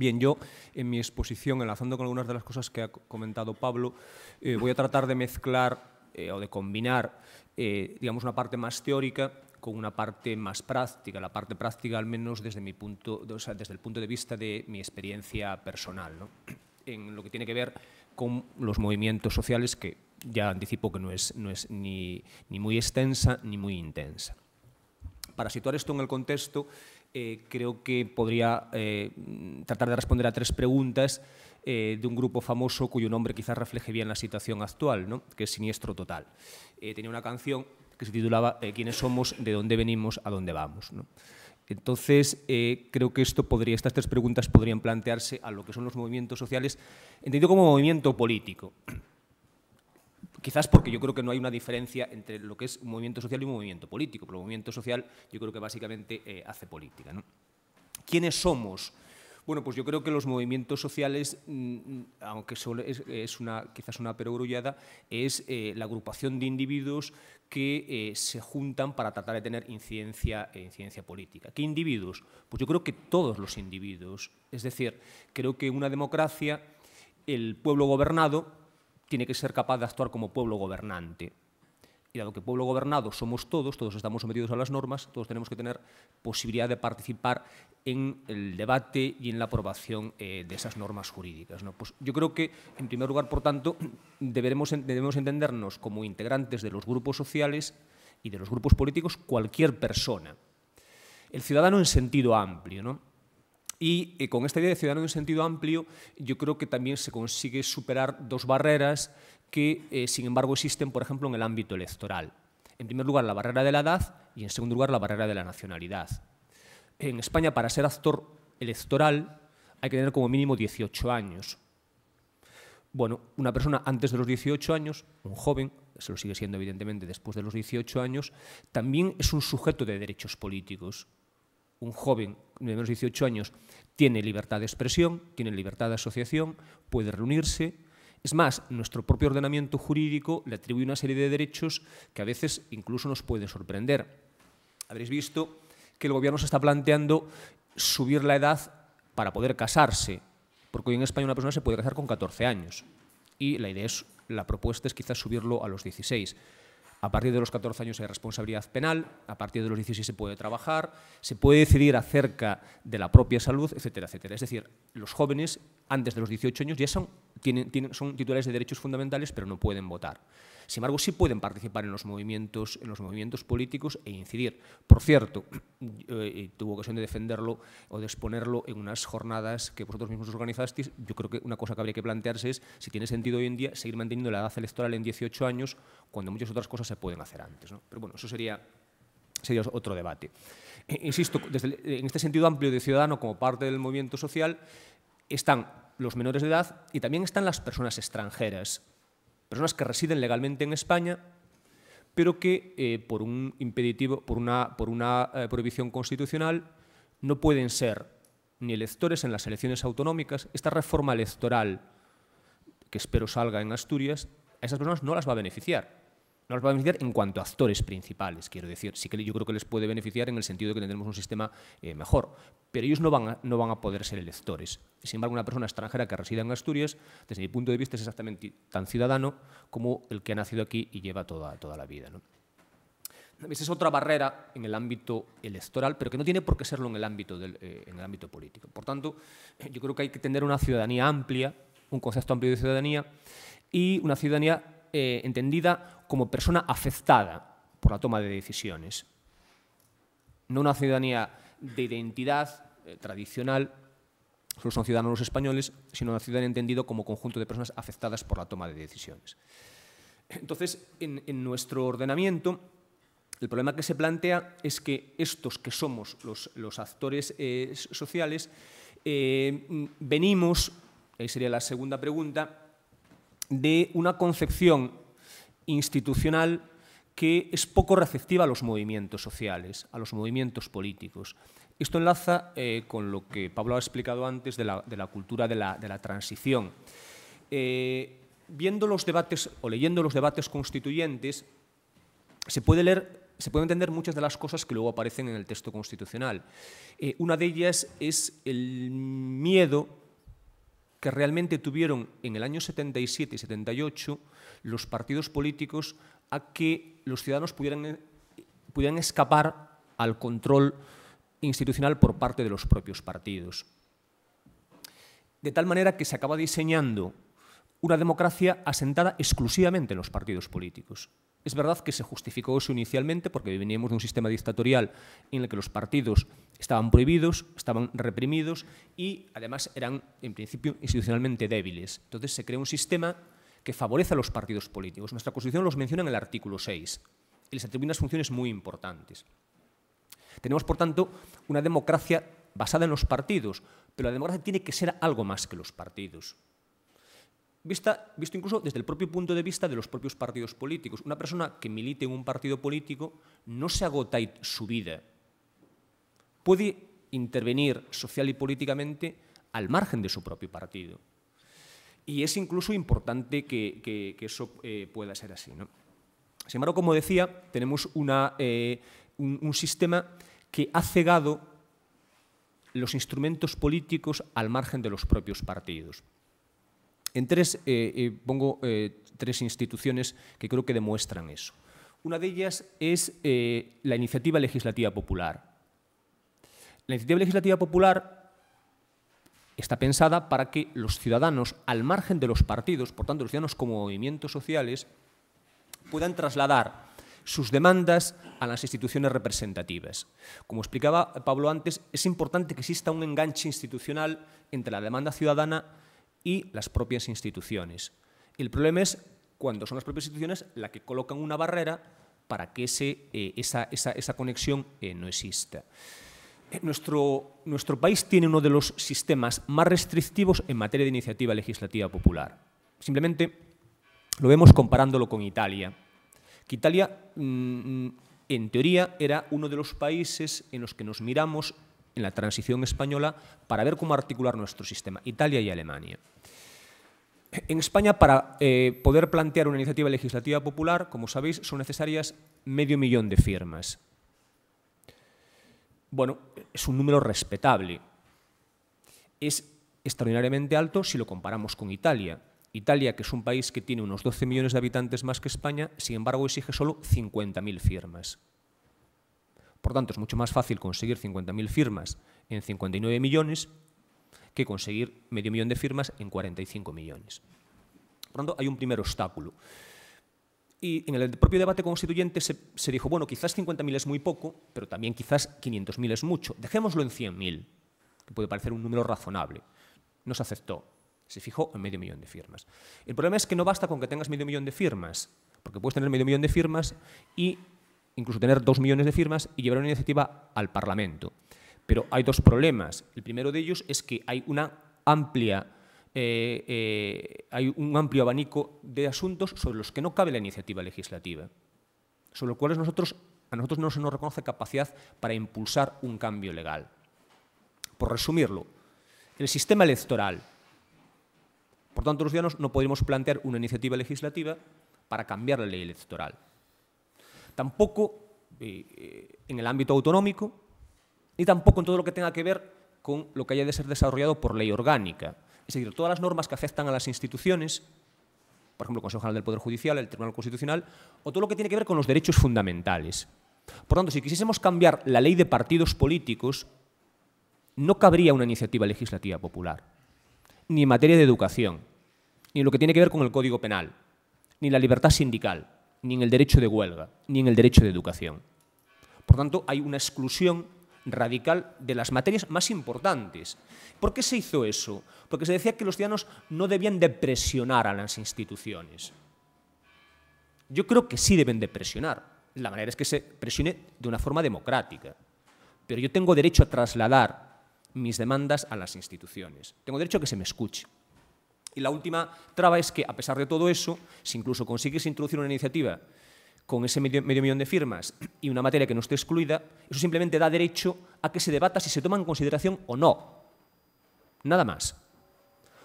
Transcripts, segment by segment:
Bien, yo en mi exposición, enlazando con algunas de las cosas que ha comentado Pablo, eh, voy a tratar de mezclar eh, o de combinar, eh, digamos, una parte más teórica con una parte más práctica, la parte práctica al menos desde, mi punto, desde el punto de vista de mi experiencia personal, en lo que tiene que ver con los movimientos sociales que ya anticipo que no es, no es ni, ni muy extensa ni muy intensa. Para situar esto en el contexto, eh, creo que podría eh, tratar de responder a tres preguntas eh, de un grupo famoso cuyo nombre quizás refleje bien la situación actual, que es Siniestro Total. tenía una canción que se titulaba ¿Quiénes somos? ¿De dónde venimos? ¿A dónde vamos? Entonces, creo que esto podría, estas tres preguntas podrían plantearse a lo que son los movimientos sociales, entendido como movimiento político. Quizás porque yo creo que no hay una diferencia entre lo que es un movimiento social y un movimiento político, pero el movimiento social yo creo que básicamente eh, hace política. ¿Quiénes somos? Bueno, pues yo creo que los movimientos sociales, mm, aunque es, una, quizás una perogrullada, es eh, la agrupación de individuos que eh, se juntan para tratar de tener incidencia, incidencia política. ¿Qué individuos? Pues yo creo que todos los individuos. Es decir, creo que una democracia el pueblo gobernado tiene que ser capaz de actuar como pueblo gobernante. Y dado que pueblo gobernado somos todos, todos estamos sometidos a las normas, todos tenemos que tener posibilidad de participar en el debate y en la aprobación eh, de esas normas jurídicas. Pues yo creo que, en primer lugar, por tanto, deberemos, debemos entendernos como integrantes de los grupos sociales y de los grupos políticos cualquier persona. El ciudadano en sentido amplio, ¿no? Y eh, con esta idea de ciudadano en sentido amplio, yo creo que también se consigue superar dos barreras que, eh, sin embargo, existen, por ejemplo, en el ámbito electoral. En primer lugar, la barrera de la edad y, en segundo lugar, la barrera de la nacionalidad. En España, para ser actor electoral, hay que tener como mínimo 18 años. Bueno, una persona antes de los 18 años, un joven, se lo sigue siendo evidentemente después de los 18 años, también es un sujeto de derechos políticos un joven de menos de 18 años tiene libertad de expresión, tiene libertad de asociación, puede reunirse. Es más, nuestro propio ordenamiento jurídico le atribuye una serie de derechos que a veces incluso nos pueden sorprender. Habréis visto que el gobierno se está planteando subir la edad para poder casarse, porque hoy en España una persona se puede casar con 14 años y la idea es, la propuesta es quizás subirlo a los 16. A partir de los 14 años hay responsabilidad penal, a partir de los 16 se puede trabajar, se puede decidir acerca de la propia salud, etcétera, etcétera. Es decir, los jóvenes antes de los 18 años ya son, son titulares de derechos fundamentales, pero no pueden votar. Sin embargo, sí pueden participar en los movimientos, en los movimientos políticos e incidir. Por cierto, eh, eh tuvo ocasión de defenderlo o de exponerlo en unas jornadas que vosotros mismos organizasteis. Yo creo que una cosa que habría que plantearse es si tiene sentido hoy en día seguir manteniendo la edad electoral en 18 años cuando muchas otras cosas se pueden hacer antes. Pero bueno, eso sería otro debate. E, insisto, en este sentido amplio de ciudadano como parte del movimiento social están los menores de edad y también están las personas extranjeras personas que residen legalmente en España, pero que eh, por un impeditivo, por una, por una eh, prohibición constitucional, no pueden ser ni electores en las elecciones autonómicas. Esta reforma electoral, que espero salga en Asturias, a esas personas no las va a beneficiar. No les va a beneficiar en cuanto a actores principales, quiero decir. Sí que yo creo que les puede beneficiar en el sentido de que tendremos un sistema eh, mejor, pero ellos no van, a, poder ser electores. Sin embargo, una persona extranjera que resida en Asturias, desde mi punto de vista, es exactamente tan ciudadano como el que ha nacido aquí y lleva toda, la vida. Esa es otra barrera en el ámbito electoral, pero que no tiene por qué serlo eh, en el ámbito, político. Por tanto, yo creo que hay que tener una ciudadanía amplia, un concepto amplio de ciudadanía y una ciudadanía eh, entendida como persona afectada por la toma de decisiones. No una ciudadanía de identidad eh, tradicional, solo son ciudadanos españoles, sino una ciudadanía entendida como conjunto de personas afectadas por la toma de decisiones. Entonces, en, nuestro ordenamiento, el problema que se plantea es que estos que somos los, actores eh, sociales, eh, venimos, ahí sería la segunda pregunta, de una concepción institucional que es poco receptiva a los movimientos sociales, a los movimientos políticos. Esto enlaza eh, con lo que Pablo ha explicado antes de la, cultura de la, transición. Eh, viendo los debates o leyendo los debates constituyentes, se puede leer se puede entender muchas de las cosas que luego aparecen en el texto constitucional. Eh, una de ellas es el miedo que realmente tuvieron en el año 77 y 78 los partidos políticos a que los ciudadanos pudieran, eh, pudieran escapar al control institucional por parte de los propios partidos. De tal manera que se acaba diseñando una democracia asentada exclusivamente en los partidos políticos. Es verdad que se justificó eso inicialmente porque veníamos de un sistema dictatorial en el que los partidos estaban prohibidos, estaban reprimidos y además eran en principio institucionalmente débiles. Entonces se crea un sistema que favorece a los partidos políticos. Nuestra Constitución los menciona en el artículo 6 y les atribuye unas funciones muy importantes. Tenemos, por tanto, una democracia basada en los partidos, pero la democracia tiene que ser algo más que los partidos visto incluso desde el propio punto de vista de los propios partidos políticos. Una persona que milite en un partido político no se agota su vida. Puede intervenir social y políticamente al margen de su propio partido. Y es incluso importante que, eso eh, pueda ser así. Sin embargo, como decía, tenemos eh, un sistema que ha cegado los instrumentos políticos al margen de los propios partidos. En tres, eh, eh, pongo eh, tres instituciones que creo que demuestran eso. Una de ellas es la iniciativa legislativa popular. La iniciativa legislativa popular está pensada para que los ciudadanos, al margen de los partidos, por tanto los ciudadanos como movimientos sociales, puedan trasladar sus demandas a las instituciones representativas. Como explicaba Pablo antes, es importante que exista un enganche institucional entre la demanda ciudadana y las propias instituciones. El problema es cuando son las propias instituciones las que colocan una barrera para que ese, eh, esa, esa, esa, conexión eh, no exista. Eh, nuestro, nuestro país tiene uno de los sistemas más restrictivos en materia de iniciativa legislativa popular. Simplemente lo vemos comparándolo con Italia. Que Italia, mm, mm, en teoría, era uno de los países en los que nos miramos en la transición española para ver cómo articular nuestro sistema, Italia y Alemania. En España, para eh, poder plantear una iniciativa legislativa popular, como sabéis, son necesarias medio millón de firmas. Bueno, es un número respetable. Es extraordinariamente alto si lo comparamos con Italia. Italia, que es un país que tiene unos 12 millones de habitantes más que España, sin embargo exige solo 50.000 firmas. Por tanto, es mucho más fácil conseguir 50.000 firmas en 59 millones que conseguir medio millón de firmas en 45 millones. Por tanto, hay un primer obstáculo. Y en el propio debate constituyente se, se dijo, bueno, quizás 50.000 es muy poco, pero también quizás 500.000 es mucho. Dejémoslo en 100.000, que puede parecer un número razonable. No se aceptó. Se fijó en medio millón de firmas. El problema es que no basta con que tengas medio millón de firmas, porque puedes tener medio millón de firmas y incluso tener dos millones de firmas y llevar una iniciativa al Parlamento. Pero hay dos problemas. El primero de ellos es que hay eh, eh, hay un amplio abanico de asuntos sobre los que no cabe la iniciativa legislativa, sobre los cuales a nosotros no se nos reconoce capacidad para impulsar un cambio legal. Por resumirlo, el sistema electoral. Por tanto, los ciudadanos no podemos plantear una iniciativa legislativa para cambiar la ley electoral tampoco eh, en el ámbito autonómico, ni tampoco en todo lo que tenga que ver con lo que haya de ser desarrollado por ley orgánica. Es decir, todas las normas que afectan a las instituciones, por ejemplo, el Consejo General del Poder Judicial, el Tribunal Constitucional, o todo lo que tiene que ver con los derechos fundamentales. Por tanto, si quisiésemos cambiar la ley de partidos políticos, no cabría una iniciativa legislativa popular, ni en materia de educación, ni en lo que tiene que ver con el Código Penal, ni la libertad sindical, ni en el derecho de huelga, ni en el derecho de educación. Por tanto, hay una exclusión radical de las materias más importantes. ¿Por qué se hizo eso? Porque se decía que los ciudadanos no debían de presionar a las instituciones. Yo creo que sí deben de presionar. La manera es que se presione de una forma democrática. Pero yo tengo derecho a trasladar mis demandas a las instituciones. Tengo derecho a que se me escuche. Y la última traba es que, a pesar de todo eso, si incluso consigues introducir una iniciativa con ese medio, millón de firmas y una materia que no esté excluida, eso simplemente da derecho a que se debata si se toma en consideración o no. Nada más.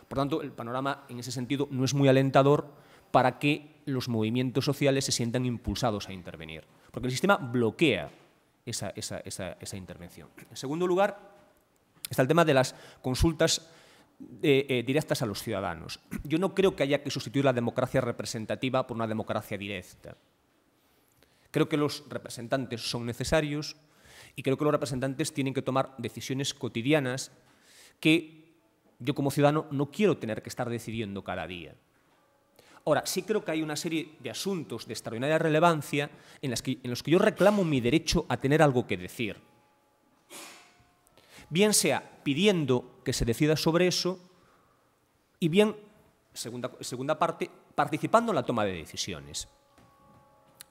Por tanto, el panorama en ese sentido no es muy alentador para que los movimientos sociales se sientan impulsados a intervenir, porque el sistema bloquea esa, esa intervención. En segundo lugar, está el tema de las consultas eh, eh, directas a los ciudadanos. Yo no creo que haya que sustituir la democracia representativa por una democracia directa. Creo que los representantes son necesarios y creo que los representantes tienen que tomar decisiones cotidianas que yo como ciudadano no quiero tener que estar decidiendo cada día. Ahora, sí creo que hay una serie de asuntos de extraordinaria relevancia en los que yo reclamo mi derecho a tener algo que decir bien sea pidiendo que se decida sobre eso y bien, segunda, segunda parte, participando en la toma de decisiones.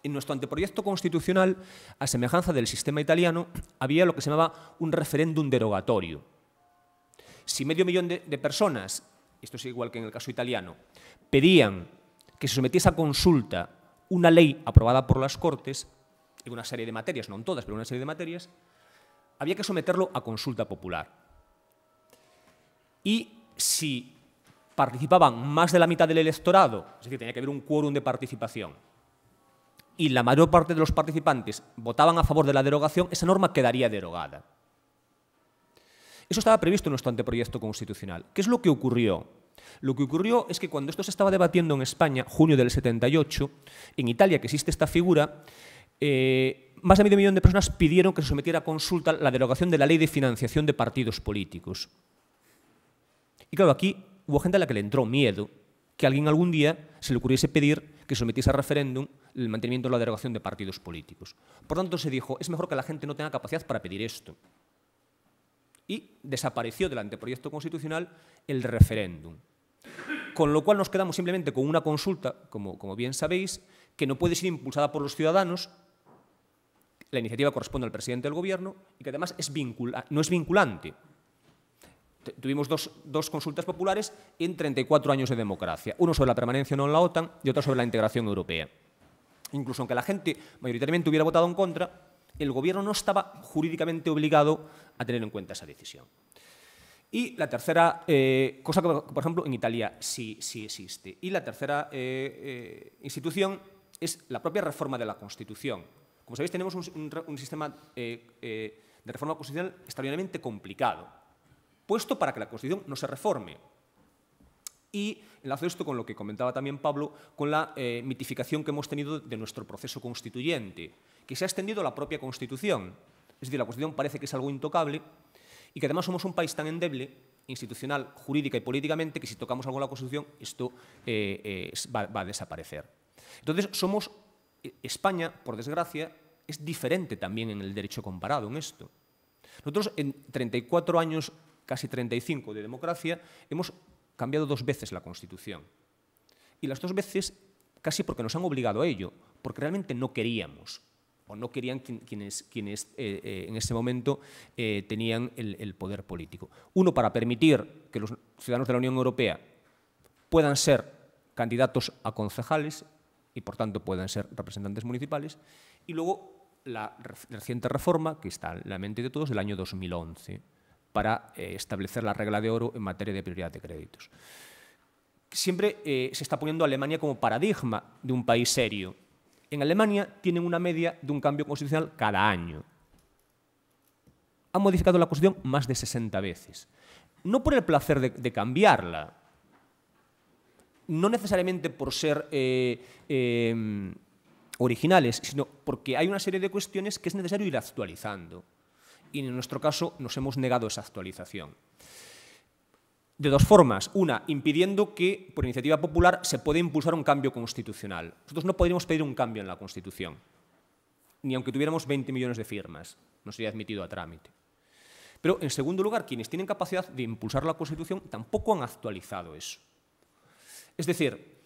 En nuestro anteproyecto constitucional, a semejanza del sistema italiano, había lo que se llamaba un referéndum derogatorio. Si medio millón de, de personas, esto es igual que en el caso italiano, pedían que se sometiese a consulta una ley aprobada por las Cortes, en una serie de materias, no en todas, pero en una serie de materias, había que someterlo a consulta popular. Y si participaban más de la mitad del electorado, es decir, tenía que haber un quórum de participación, y la mayor parte de los participantes votaban a favor de la derogación, esa norma quedaría derogada. Eso estaba previsto en nuestro anteproyecto constitucional. ¿Qué es lo que ocurrió? Lo que ocurrió es que cuando esto se estaba debatiendo en España, junio del 78, en Italia, que existe esta figura, eh, más de medio millón de personas pidieron que se sometiera a consulta la derogación de la ley de financiación de partidos políticos. Y claro, aquí hubo gente a la que le entró miedo que alguien algún día se le ocurriese pedir que sometiese a referéndum el mantenimiento de la derogación de partidos políticos. Por tanto, se dijo, es mejor que la gente no tenga capacidad para pedir esto. Y desapareció del anteproyecto constitucional el referéndum. Con lo cual nos quedamos simplemente con una consulta, como bien sabéis, que no puede ser impulsada por los ciudadanos, la iniciativa corresponde al presidente del gobierno y que además es no es vinculante. Tuvimos dos, consultas populares en 34 años de democracia, uno sobre la permanencia no en la OTAN y otro sobre la integración europea. Incluso aunque la gente mayoritariamente hubiera votado en contra, el gobierno no estaba jurídicamente obligado a tener en cuenta esa decisión. Y la tercera eh, cosa que, por ejemplo, en Italia sí, sí existe. Y la tercera eh, eh, institución es la propia reforma de la Constitución, como sabéis, tenemos un, sistema eh, eh, de reforma constitucional extraordinariamente complicado, puesto para que la Constitución no se reforme. Y enlazo esto con lo que comentaba también Pablo, con la eh, mitificación que hemos tenido de nuestro proceso constituyente, que se ha extendido a la propia Constitución. Es decir, la Constitución parece que es algo intocable y que además somos un país tan endeble, institucional, jurídica y políticamente, que si tocamos algo en la Constitución, esto va, va a desaparecer. Entonces, somos España, por desgracia, es diferente también en el derecho comparado en esto. Nosotros en 34 años, casi 35 de democracia, hemos cambiado dos veces la Constitución. Y las dos veces casi porque nos han obligado a ello, porque realmente no queríamos o no querían quienes, eh, eh, en ese momento eh, tenían el poder político. Uno, para permitir que los ciudadanos de la Unión Europea puedan ser candidatos a concejales y por tanto pueden ser representantes municipales. Y luego la reciente reforma, que está en la mente de todos, del año 2011, para eh, establecer la regla de oro en materia de prioridad de créditos. Siempre eh, se está poniendo a Alemania como paradigma de un país serio. En Alemania tienen una media de un cambio constitucional cada año. Han modificado la Constitución más de 60 veces. No por el placer de cambiarla, no necesariamente por ser eh, eh, originales, sino porque hay una serie de cuestiones que es necesario ir actualizando. Y en nuestro caso nos hemos negado esa actualización. De dos formas. Una, impidiendo que por iniciativa popular se pueda impulsar un cambio constitucional. Nosotros no podríamos pedir un cambio en la Constitución, ni aunque tuviéramos 20 millones de firmas. No sería admitido a trámite. Pero, en segundo lugar, quienes tienen capacidad de impulsar la Constitución tampoco han actualizado eso. Es decir,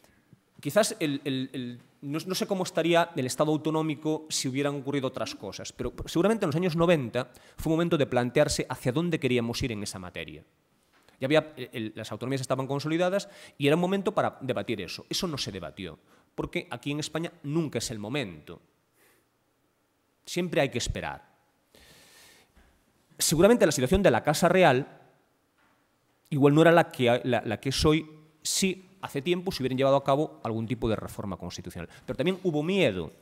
quizás no, sé cómo estaría el Estado autonómico si hubieran ocurrido otras cosas, pero seguramente en los años 90 fue un momento de plantearse hacia dónde queríamos ir en esa materia. Ya había, eh, las autonomías estaban consolidadas y era un momento para debatir eso. Eso no se debatió, porque aquí en España nunca es el momento. Siempre hay que esperar. Seguramente la situación de la Casa Real igual no era la que, soy sí hace tiempo se hubieran llevado a cabo algún tipo de reforma constitucional. Pero también hubo miedo.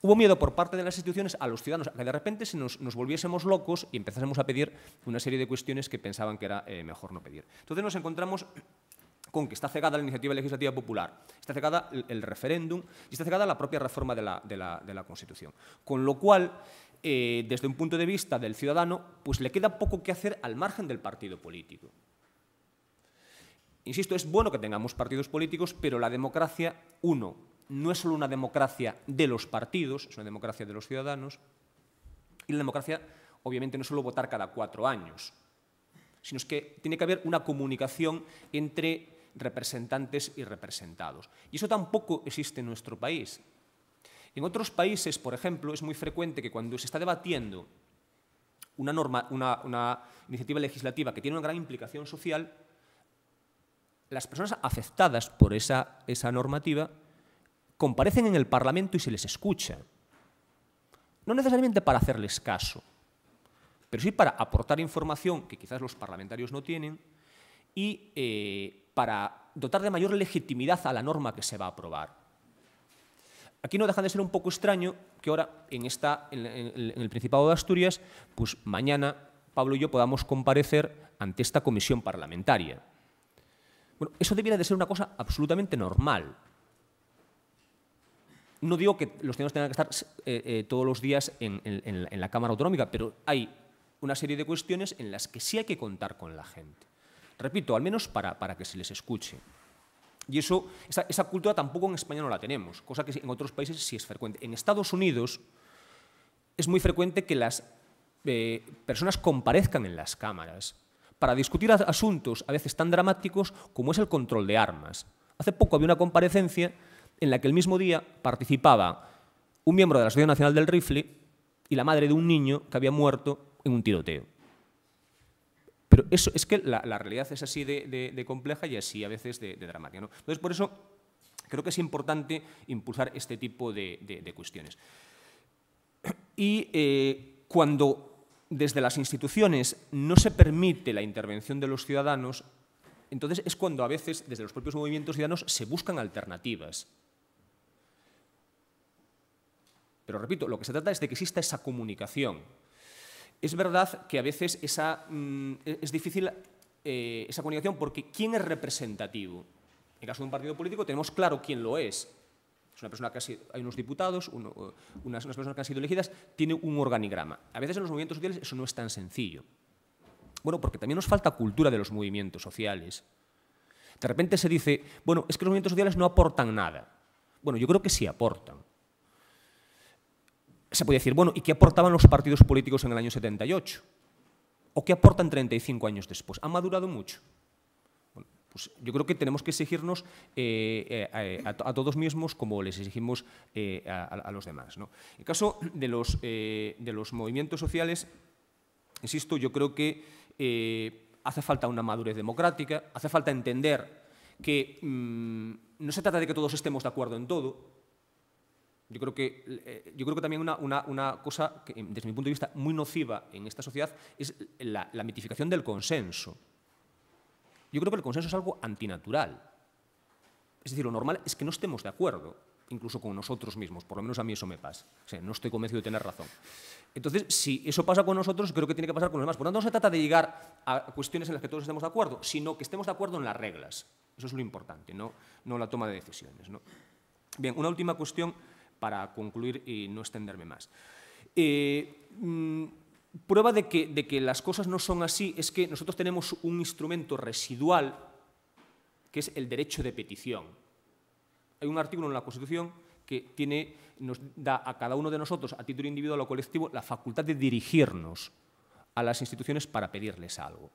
Hubo miedo por parte de las instituciones a los ciudadanos, a que de repente se nos, volviésemos locos y empezásemos a pedir una serie de cuestiones que pensaban que era eh, mejor no pedir. Entonces nos encontramos con que está cegada la iniciativa legislativa popular, está cegada el, referéndum y está cegada la propia reforma de la, Constitución. Con lo cual, eh, desde un punto de vista del ciudadano, pues le queda poco que hacer al margen del partido político. Insisto, es bueno que tengamos partidos políticos, pero la democracia, uno, no es solo una democracia de los partidos, es una democracia de los ciudadanos, y la democracia, obviamente, no es solo votar cada cuatro años, sino que tiene que haber una comunicación entre representantes y representados. Y eso tampoco existe en nuestro país. En otros países, por ejemplo, es muy frecuente que cuando se está debatiendo una, norma, una iniciativa legislativa que tiene una gran implicación social, las personas afectadas por esa, normativa comparecen en el Parlamento y se les escucha. No necesariamente para hacerles caso, pero sí para aportar información que quizás los parlamentarios no tienen y eh, para dotar de mayor legitimidad a la norma que se va a aprobar. Aquí no deja de ser un poco extraño que ahora en, esta, en el Principado de Asturias, pues mañana Pablo y yo podamos comparecer ante esta comisión parlamentaria eso debiera de ser una cosa absolutamente normal. No digo que los ciudadanos tengan que estar eh, eh, todos los días en, la Cámara Autonómica, pero hay una serie de cuestiones en las que sí hay que contar con la gente. Repito, al menos para, que se les escuche. Y eso, esa, cultura tampoco en España no la tenemos, cosa que en otros países sí es frecuente. En Estados Unidos es muy frecuente que las eh, personas comparezcan en las cámaras para discutir asuntos a veces tan dramáticos como es el control de armas. Hace poco había una comparecencia en la que el mismo día participaba un miembro de la Sociedad Nacional del Rifle y la madre de un niño que había muerto en un tiroteo. Pero eso es que la, realidad es así de, compleja y así a veces de, dramática. ¿no? Entonces, por eso creo que es importante impulsar este tipo de, cuestiones. Y eh, cuando desde las instituciones no se permite la intervención de los ciudadanos, entonces es cuando a veces desde los propios movimientos ciudadanos se buscan alternativas. Pero repito, lo que se trata es de que exista esa comunicación. Es verdad que a veces mm, es difícil eh, esa comunicación porque ¿quién es representativo? En el caso de un partido político tenemos claro quién lo es, una persona que ha sido, hay unos diputados, eh, unas, personas que han sido elegidas, tiene un organigrama. A veces en los movimientos sociales eso no es tan sencillo. Bueno, porque también nos falta cultura de los movimientos sociales. De repente se dice, bueno, es que los movimientos sociales no aportan nada. Bueno, yo creo que sí aportan. Se puede decir, bueno, ¿y qué aportaban los partidos políticos en el año 78? ¿O qué aportan 35 años después? ¿Han madurado mucho? Pues yo creo que tenemos que exigirnos eh, eh, a, todos mismos como les exigimos eh, a, los demás. En el caso de los, movimientos sociales, insisto, yo creo que hace falta una madurez democrática, hace falta entender que mm, no se trata de que todos estemos de acuerdo en todo, yo creo que, también una, cosa, desde mi punto de vista, muy nociva en esta sociedad es la mitificación del consenso. Yo creo que el consenso es algo antinatural. Es decir, lo normal es que no estemos de acuerdo, incluso con nosotros mismos, por lo menos a mí eso me pasa. no estoy convencido de tener razón. Entonces, si eso pasa con nosotros, creo que tiene que pasar con los demás. Por lo tanto, no se trata de llegar a cuestiones en las que todos estemos de acuerdo, sino que estemos de acuerdo en las reglas. Eso es lo importante, no, no la toma de decisiones. Bien, una última cuestión para concluir y no extenderme más. Eh, mm, Prueba de que, las cosas no son así es que nosotros tenemos un instrumento residual que es el derecho de petición. Hay un artículo en la Constitución que nos da a cada uno de nosotros, a título individual o colectivo, la facultad de dirigirnos a las instituciones para pedirles algo.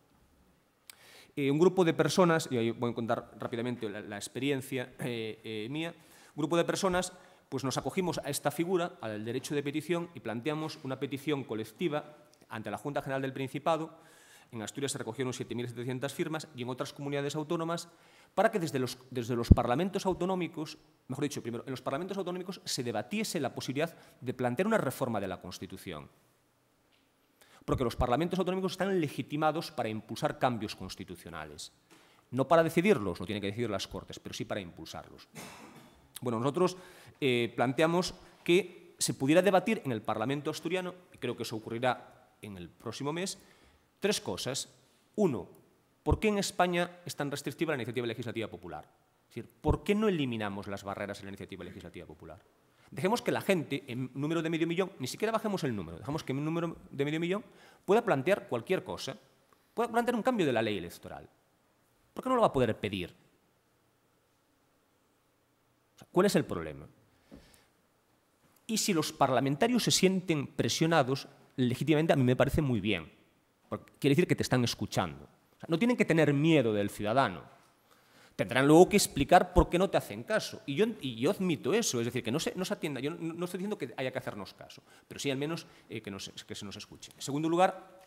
Eh, un grupo de personas, y ahí voy a contar rápidamente la, experiencia eh, eh, mía, un grupo de personas pues nos acogimos a esta figura, al derecho de petición, y planteamos una petición colectiva ante la Junta General del Principado, en Asturias se recogieron 7.700 firmas y en otras comunidades autónomas para que desde los, desde los parlamentos autonómicos, mejor dicho, primero, en los parlamentos autonómicos se debatiese la posibilidad de plantear una reforma de la Constitución. Porque los parlamentos autonómicos están legitimados para impulsar cambios constitucionales. No para decidirlos, no tienen que decidir las Cortes, pero sí para impulsarlos. Bueno, nosotros eh, planteamos que se pudiera debatir en el Parlamento asturiano, y creo que eso ocurrirá en el próximo mes, tres cosas. Uno, ¿por qué en España es tan restrictiva la iniciativa legislativa popular? Es decir, ¿por qué no eliminamos las barreras en la iniciativa legislativa popular? Dejemos que la gente, en número de medio millón, ni siquiera bajemos el número, dejamos que en número de medio millón pueda plantear cualquier cosa, pueda plantear un cambio de la ley electoral. ¿Por qué no lo va a poder pedir? ¿Cuál es el problema? Y si los parlamentarios se sienten presionados, legítimamente a mí me parece muy bien. Porque quiere decir que te están escuchando. no tienen que tener miedo del ciudadano. Tendrán luego que explicar por qué no te hacen caso. Y yo, admito eso, es decir, que no se, atienda. Yo no, estoy diciendo que haya que hacernos caso, pero sí al menos eh, que, se nos escuche. En segundo lugar,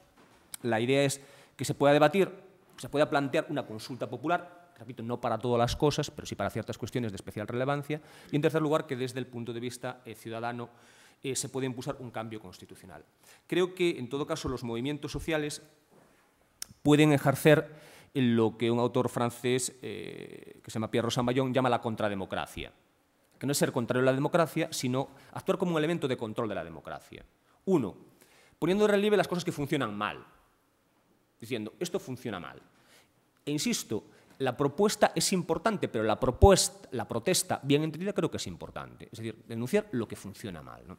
la idea es que se pueda debatir, se pueda plantear una consulta popular repito, no para todas las cosas, pero sí para ciertas cuestiones de especial relevancia. Y en tercer lugar, que desde el punto de vista eh, ciudadano eh, se puede impulsar un cambio constitucional. Creo que, en todo caso, los movimientos sociales pueden ejercer lo que un autor francés, eh, que se llama Pierre Rosambayón, llama la contrademocracia, que no es ser contrario a la democracia, sino actuar como un elemento de control de la democracia. Uno, poniendo en relieve las cosas que funcionan mal, diciendo, esto funciona mal. E insisto, la propuesta es importante, pero la, la protesta, bien entendida, creo que es importante. Es decir, denunciar lo que funciona mal. ¿no?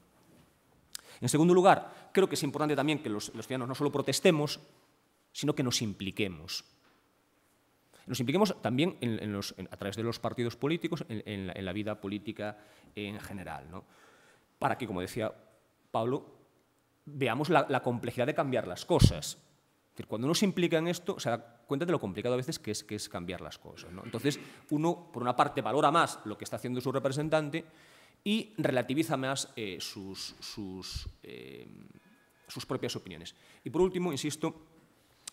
En segundo lugar, creo que es importante también que los, ciudadanos no solo protestemos, sino que nos impliquemos. Nos impliquemos también a través de los partidos políticos en, la, vida política en general, para que, como decía Pablo, veamos la, complejidad de cambiar las cosas. cuando uno se implica en esto, se sea, cuenta de lo complicado a veces que es, cambiar las cosas. Entonces, uno, por una parte, valora más lo que está haciendo su representante y relativiza más eh, eh, sus, propias opiniones. Y por último, insisto,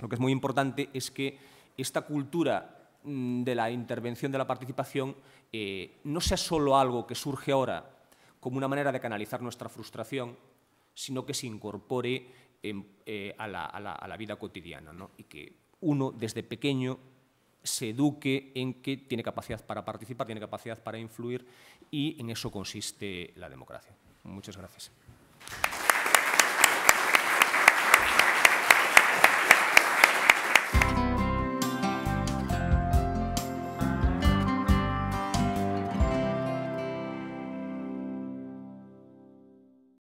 lo que es muy importante es que esta cultura mm, de la intervención, de la participación, eh, no sea solo algo que surge ahora como una manera de canalizar nuestra frustración, sino que se incorpore a, la, vida cotidiana y que uno desde pequeño se eduque en que tiene capacidad para participar, tiene capacidad para influir y en eso consiste la democracia. Muchas gracias.